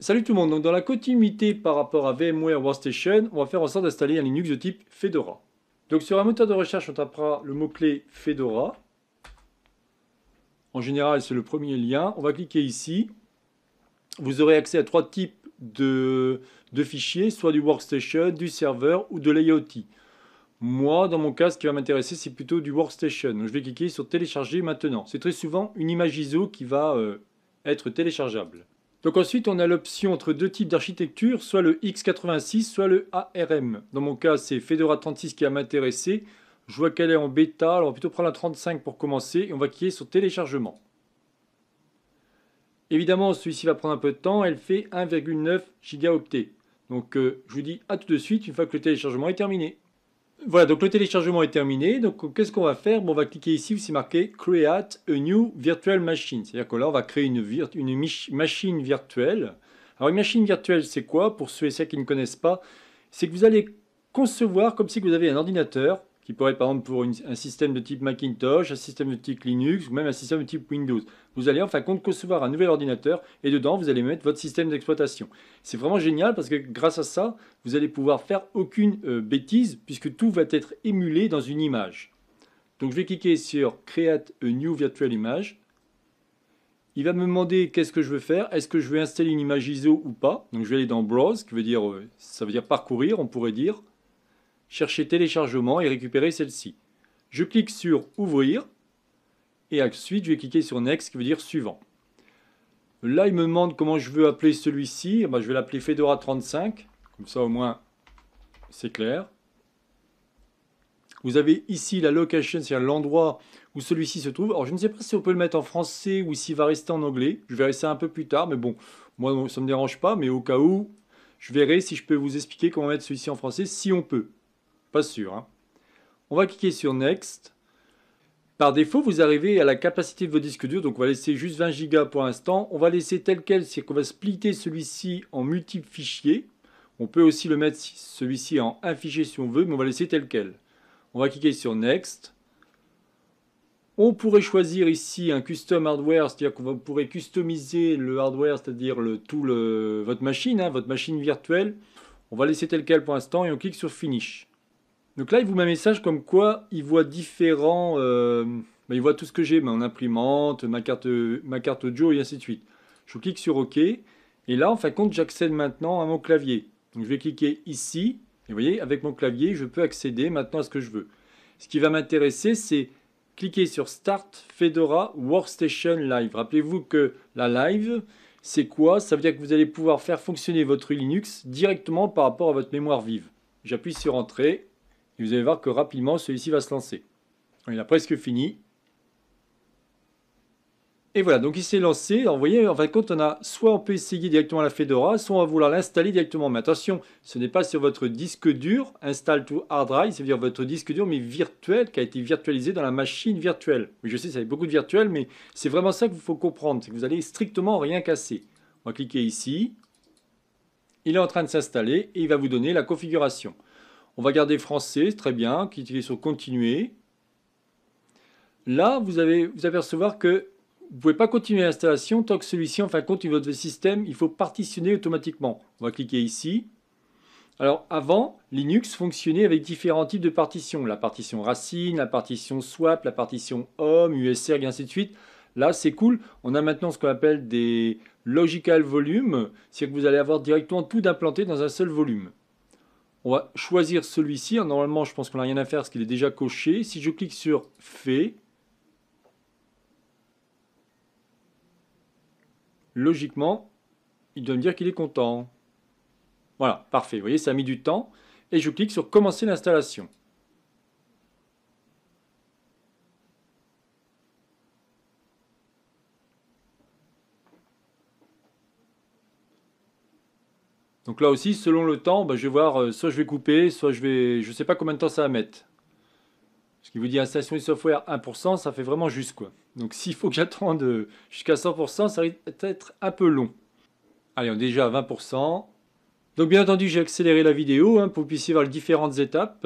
Salut tout le monde, dans la continuité par rapport à VMware Workstation, on va faire en sorte d'installer un Linux de type Fedora. Donc sur un moteur de recherche, on tapera le mot-clé Fedora. En général, c'est le premier lien. On va cliquer ici. Vous aurez accès à trois types de, fichiers, soit du Workstation, du serveur ou de l'IoT. Moi, dans mon cas, ce qui va m'intéresser, c'est plutôt du Workstation. je vais cliquer sur Télécharger maintenant. C'est très souvent une image ISO qui va euh, être téléchargeable. Donc ensuite, on a l'option entre deux types d'architecture, soit le X86, soit le ARM. Dans mon cas, c'est Fedora 36 qui va m'intéresser. Je vois qu'elle est en bêta, alors on va plutôt prendre la 35 pour commencer et on va cliquer sur téléchargement. Évidemment, celui-ci va prendre un peu de temps, elle fait 1,9 gigaoctets. Donc euh, je vous dis à tout de suite une fois que le téléchargement est terminé. Voilà, donc le téléchargement est terminé. Donc qu'est-ce qu'on va faire On va cliquer ici où c'est marqué Create a new virtual machine. C'est-à-dire que là, on va créer une, une machine virtuelle. Alors une machine virtuelle, c'est quoi Pour ceux et celles qui ne connaissent pas, c'est que vous allez concevoir comme si vous avez un ordinateur qui pourrait être par exemple pour un système de type Macintosh, un système de type Linux ou même un système de type Windows. Vous allez en fin compte concevoir un nouvel ordinateur et dedans vous allez mettre votre système d'exploitation. C'est vraiment génial parce que grâce à ça, vous allez pouvoir faire aucune euh, bêtise puisque tout va être émulé dans une image. Donc je vais cliquer sur Create a new virtual image. Il va me demander qu'est-ce que je veux faire, est-ce que je veux installer une image ISO ou pas. Donc je vais aller dans Browse, qui veut dire, euh, ça veut dire parcourir, on pourrait dire chercher téléchargement et récupérer celle-ci. Je clique sur ouvrir et ensuite je vais cliquer sur next qui veut dire suivant. Là il me demande comment je veux appeler celui-ci, eh ben, je vais l'appeler Fedora 35, comme ça au moins c'est clair. Vous avez ici la location, c'est-à-dire l'endroit où celui-ci se trouve. Alors je ne sais pas si on peut le mettre en français ou s'il va rester en anglais, je verrai ça un peu plus tard, mais bon, moi ça ne me dérange pas, mais au cas où, je verrai si je peux vous expliquer comment mettre celui-ci en français, si on peut sûr. Hein. On va cliquer sur Next. Par défaut, vous arrivez à la capacité de vos disques durs, donc on va laisser juste 20 Go pour l'instant. On va laisser tel quel, c'est qu'on va splitter celui-ci en multiples fichiers. On peut aussi le mettre celui-ci en un fichier si on veut, mais on va laisser tel quel. On va cliquer sur Next. On pourrait choisir ici un custom hardware, c'est-à-dire qu'on pourrait customiser le hardware, c'est-à-dire le, tout le, votre machine, hein, votre machine virtuelle. On va laisser tel quel pour l'instant et on clique sur Finish. Donc là, il vous met un message comme quoi il voit différents... Euh, bah, il voit tout ce que j'ai, mon imprimante, ma carte, ma carte audio et ainsi de suite. Je clique sur OK. Et là, en fin de compte, j'accède maintenant à mon clavier. je vais cliquer ici. Et vous voyez, avec mon clavier, je peux accéder maintenant à ce que je veux. Ce qui va m'intéresser, c'est cliquer sur Start Fedora Workstation Live. Rappelez-vous que la live, c'est quoi Ça veut dire que vous allez pouvoir faire fonctionner votre Linux directement par rapport à votre mémoire vive. J'appuie sur Entrée et vous allez voir que rapidement, celui-ci va se lancer. Il a presque fini. Et voilà, donc il s'est lancé. Alors vous voyez, en fin de compte, on a, soit on peut essayer directement la Fedora, soit on va vouloir l'installer directement. Mais attention, ce n'est pas sur votre disque dur, install to hard drive, c'est-à-dire votre disque dur, mais virtuel, qui a été virtualisé dans la machine virtuelle. Oui, je sais, ça fait beaucoup de virtuel, mais c'est vraiment ça qu'il faut comprendre, c'est que vous allez strictement rien casser. On va cliquer ici. Il est en train de s'installer et il va vous donner la configuration. On va garder français, très bien, cliquez sur continuer. Là, vous allez vous apercevoir que vous ne pouvez pas continuer l'installation tant que celui-ci, en fin de compte, votre système, il faut partitionner automatiquement. On va cliquer ici. Alors avant, Linux fonctionnait avec différents types de partitions. La partition racine, la partition swap, la partition home, USR, et ainsi de suite. Là, c'est cool. On a maintenant ce qu'on appelle des logical volumes. C'est-à-dire que vous allez avoir directement tout implanté dans un seul volume. On va choisir celui-ci. Normalement, je pense qu'on n'a rien à faire parce qu'il est déjà coché. Si je clique sur « Fait », logiquement, il doit me dire qu'il est content. Voilà, parfait. Vous voyez, ça a mis du temps. Et je clique sur « Commencer l'installation ». Donc là aussi, selon le temps, bah, je vais voir, euh, soit je vais couper, soit je vais, je sais pas combien de temps ça va mettre. Ce qui vous dit installation du software 1%, ça fait vraiment juste quoi. Donc s'il faut que j'attende euh, jusqu'à 100%, ça risque d'être un peu long. Allez, on est déjà à 20%. Donc bien entendu, j'ai accéléré la vidéo hein, pour que vous puissiez voir les différentes étapes.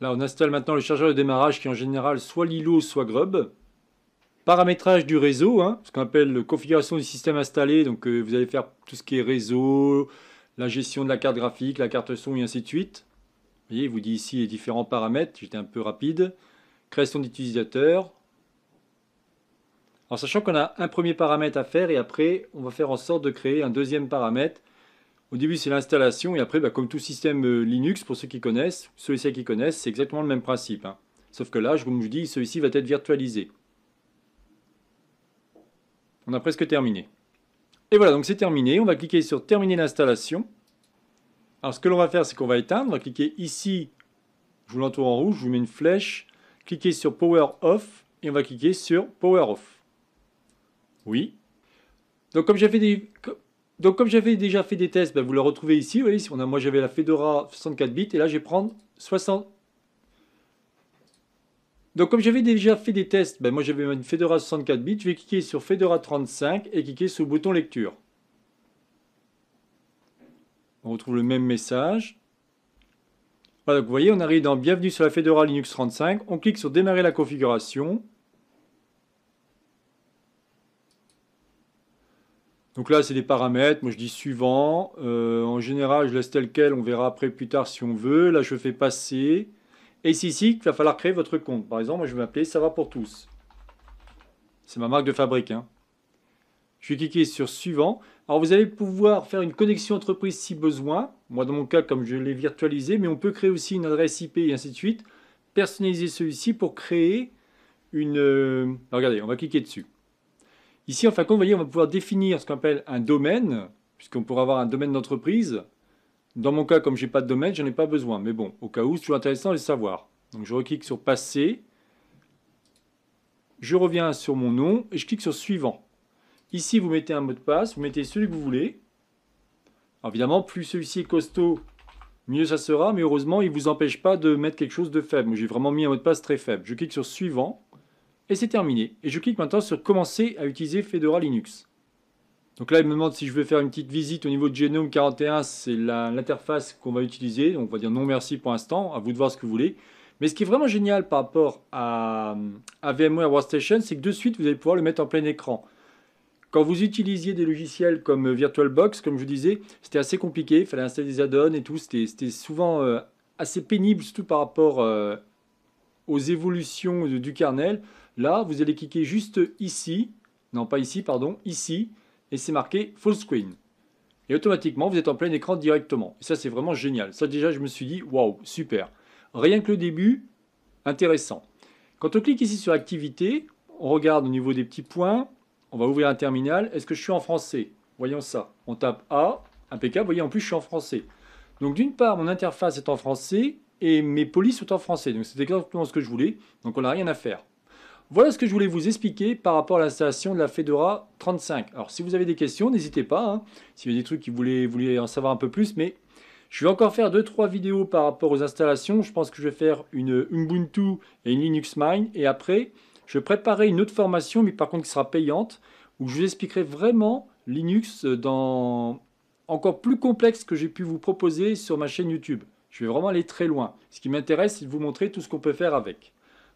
Là, on installe maintenant le chargeur de démarrage qui est en général soit Lilo, soit Grub. Paramétrage du réseau, hein, ce qu'on appelle configuration du système installé. Donc euh, vous allez faire tout ce qui est réseau, la gestion de la carte graphique, la carte son et ainsi de suite. Vous voyez, il vous dit ici les différents paramètres, j'étais un peu rapide. Création d'utilisateurs. En sachant qu'on a un premier paramètre à faire et après on va faire en sorte de créer un deuxième paramètre. Au début c'est l'installation et après bah, comme tout système euh, Linux, pour ceux qui connaissent, ceux et celles qui connaissent, c'est exactement le même principe. Hein. Sauf que là, je vous dis, celui-ci va être virtualisé. On a presque terminé. Et voilà, donc c'est terminé. On va cliquer sur Terminer l'installation. Alors ce que l'on va faire, c'est qu'on va éteindre. On va cliquer ici, je vous l'entoure en rouge, je vous mets une flèche. Cliquez sur Power Off et on va cliquer sur Power Off. Oui. Donc comme j'avais déjà fait des tests, ben, vous le retrouvez ici. Vous voyez, on a, moi j'avais la Fedora 64 bits et là je vais prendre 60, donc comme j'avais déjà fait des tests, ben, moi j'avais une Fedora 64 bits, je vais cliquer sur Fedora 35 et cliquer sur le bouton lecture. On retrouve le même message. Voilà, donc vous voyez, on arrive dans Bienvenue sur la Fedora Linux 35. On clique sur Démarrer la configuration. Donc là, c'est des paramètres. Moi, je dis suivant. Euh, en général, je laisse tel quel. On verra après plus tard si on veut. Là, je fais passer. Et c'est ici qu'il va falloir créer votre compte. Par exemple, moi, je vais m'appeler Ça va pour tous. C'est ma marque de fabrique. Hein. Je vais cliquer sur Suivant. Alors, vous allez pouvoir faire une connexion entreprise si besoin. Moi, dans mon cas, comme je l'ai virtualisé, mais on peut créer aussi une adresse IP et ainsi de suite. Personnaliser celui-ci pour créer une... Euh, regardez, on va cliquer dessus. Ici, en fin de compte, vous voyez, on va pouvoir définir ce qu'on appelle un domaine, puisqu'on pourra avoir un domaine d'entreprise. Dans mon cas, comme je n'ai pas de domaine, j'en ai pas besoin. Mais bon, au cas où, c'est toujours intéressant de le savoir. Donc je reclique sur Passer. Je reviens sur mon nom et je clique sur Suivant. Ici, vous mettez un mot de passe, vous mettez celui que vous voulez. évidemment, plus celui-ci est costaud, mieux ça sera, mais heureusement, il ne vous empêche pas de mettre quelque chose de faible. J'ai vraiment mis un mot de passe très faible. Je clique sur Suivant et c'est terminé. Et je clique maintenant sur Commencer à utiliser Fedora Linux. Donc là, il me demande si je veux faire une petite visite au niveau de Genome 41. C'est l'interface qu'on va utiliser. Donc on va dire non merci pour l'instant. À vous de voir ce que vous voulez. Mais ce qui est vraiment génial par rapport à, VMware Workstation, c'est que de suite, vous allez pouvoir le mettre en plein écran. Quand vous utilisiez des logiciels comme euh, VirtualBox, comme je vous disais, c'était assez compliqué. Il fallait installer des add-ons et tout. C'était souvent euh, assez pénible, surtout par rapport euh, aux évolutions du kernel. Là, vous allez cliquer juste ici. Non, pas ici, pardon, ici et c'est marqué full screen. Et automatiquement, vous êtes en plein écran directement. Et ça, c'est vraiment génial. Ça, déjà, je me suis dit, waouh, super. Rien que le début, intéressant. Quand on clique ici sur Activité, on regarde au niveau des petits points. On va ouvrir un terminal. Est-ce que je suis en français Voyons ça. On tape A. Impeccable. Vous voyez, en plus, je suis en français. Donc, d'une part, mon interface est en français et mes polices sont en français. Donc, c'est exactement ce que je voulais. Donc, on n'a rien à faire. Voilà ce que je voulais vous expliquer par rapport à l'installation de la Fedora 35. Alors si vous avez des questions, n'hésitez pas. Hein. Si vous y a des trucs qui vous voulaient en savoir un peu plus, mais je vais encore faire 2-3 vidéos par rapport aux installations. Je pense que je vais faire une Ubuntu et une Linux Mine. Et après, je préparerai une autre formation, mais par contre qui sera payante, où je vous expliquerai vraiment Linux dans encore plus complexe que j'ai pu vous proposer sur ma chaîne YouTube. Je vais vraiment aller très loin. Ce qui m'intéresse, c'est de vous montrer tout ce qu'on peut faire avec.